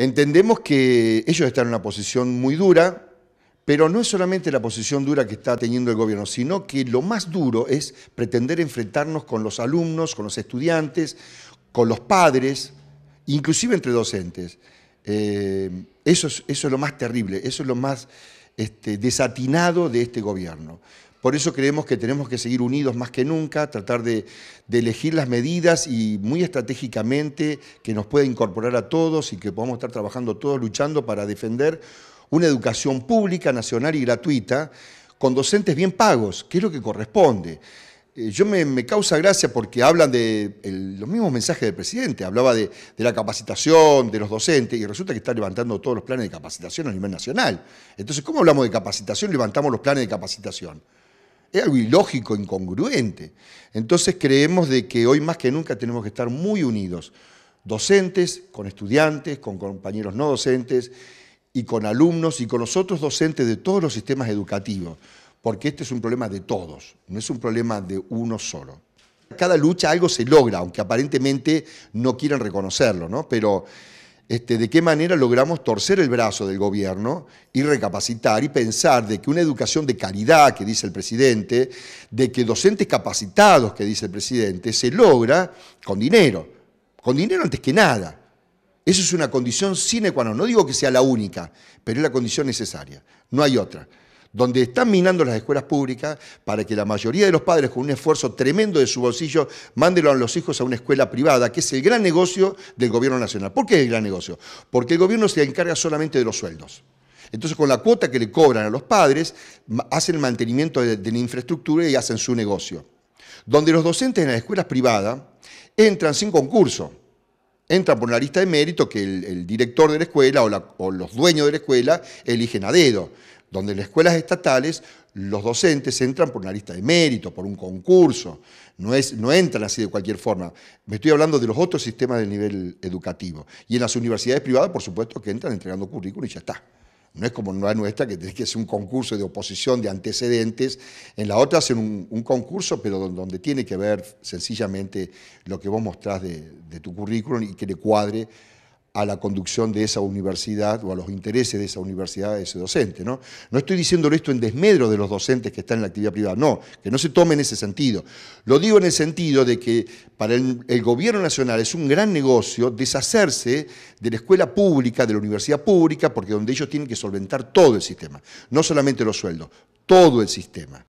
Entendemos que ellos están en una posición muy dura, pero no es solamente la posición dura que está teniendo el gobierno, sino que lo más duro es pretender enfrentarnos con los alumnos, con los estudiantes, con los padres, inclusive entre docentes. Eh, eso, es, lo más terrible, eso es lo más este, desatinado de este gobierno. Por eso creemos que tenemos que seguir unidos más que nunca, tratar de, elegir las medidas y muy estratégicamente que nos pueda incorporar a todos y que podamos estar trabajando todos, luchando para defender una educación pública, nacional y gratuita, con docentes bien pagos, que es lo que corresponde. Eh, yo me, causa gracia porque hablan de los mismos mensajes del presidente, hablaba de, de la capacitación de los docentes y resulta que está levantando todos los planes de capacitación a nivel nacional. Entonces, ¿cómo hablamos de capacitación? Levantamos los planes de capacitación. Es algo ilógico, incongruente. Entonces creemos de que hoy más que nunca tenemos que estar muy unidos, docentes, con estudiantes, con compañeros no docentes y con alumnos y con los otros docentes de todos los sistemas educativos, porque este es un problema de todos, no es un problema de uno solo. Cada lucha algo se logra, aunque aparentemente no quieran reconocerlo, ¿no? Pero este, de qué manera logramos torcer el brazo del gobierno y recapacitar y pensar de que una educación de calidad, que dice el presidente, de que docentes capacitados, que dice el presidente, se logra con dinero, con dinero antes que nada. Eso es una condición sine qua non. No digo que sea la única, pero es la condición necesaria. No hay otra donde están minando las escuelas públicas para que la mayoría de los padres, con un esfuerzo tremendo de su bolsillo, manden a los hijos a una escuela privada, que es el gran negocio del gobierno nacional. ¿Por qué es el gran negocio? Porque el gobierno se encarga solamente de los sueldos. Entonces, con la cuota que le cobran a los padres, hacen el mantenimiento de, la infraestructura y hacen su negocio. Donde los docentes en las escuelas privadas entran sin concurso entran por la lista de mérito que el, director de la escuela o, o, los dueños de la escuela eligen a dedo donde en las escuelas estatales los docentes entran por una lista de mérito, por un concurso, no, es, no entran así de cualquier forma. Me estoy hablando de los otros sistemas del nivel educativo. Y en las universidades privadas, por supuesto, que entran entregando currículum y ya está. No es como en la nuestra, que tenés que hacer un concurso de oposición, de antecedentes. En la otra hacen un, concurso, pero donde tiene que ver sencillamente lo que vos mostrás de, de tu currículum y que le cuadre a la conducción de esa universidad o a los intereses de esa universidad, de ese docente. ¿no? no estoy diciéndolo esto en desmedro de los docentes que están en la actividad privada, no, que no se tome en ese sentido. Lo digo en el sentido de que para el, el gobierno nacional es un gran negocio deshacerse de la escuela pública, de la universidad pública, porque donde ellos tienen que solventar todo el sistema, no solamente los sueldos, todo el sistema.